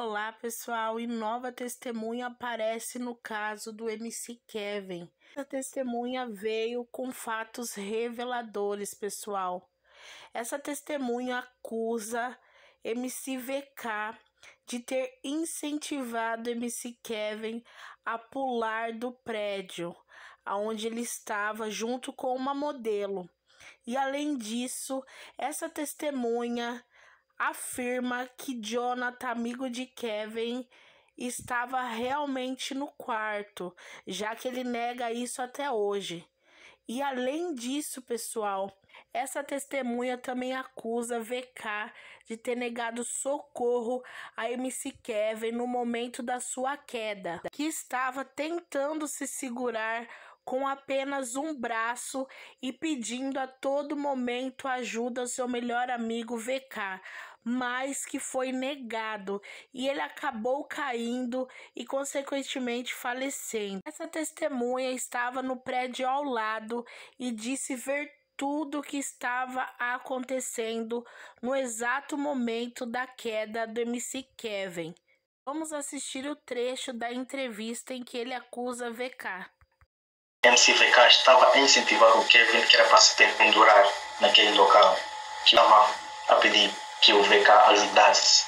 Olá, pessoal. E nova testemunha aparece no caso do MC Kevin. A testemunha veio com fatos reveladores, pessoal. Essa testemunha acusa MC VK de ter incentivado MC Kevin a pular do prédio aonde ele estava junto com uma modelo. E além disso, essa testemunha afirma que Jonathan, amigo de Kevin, estava realmente no quarto, já que ele nega isso até hoje. E além disso, pessoal, essa testemunha também acusa VK de ter negado socorro a MC Kevin no momento da sua queda, que estava tentando se segurar com apenas um braço e pedindo a todo momento ajuda ao seu melhor amigo VK, mas que foi negado e ele acabou caindo e consequentemente falecendo. Essa testemunha estava no prédio ao lado e disse ver tudo o que estava acontecendo no exato momento da queda do MC Kevin. Vamos assistir o trecho da entrevista em que ele acusa VK ofensiva e cá estava a incentivar o Kevin, que era para se pendurar naquele local, que estava a pedir que o VK ajudasse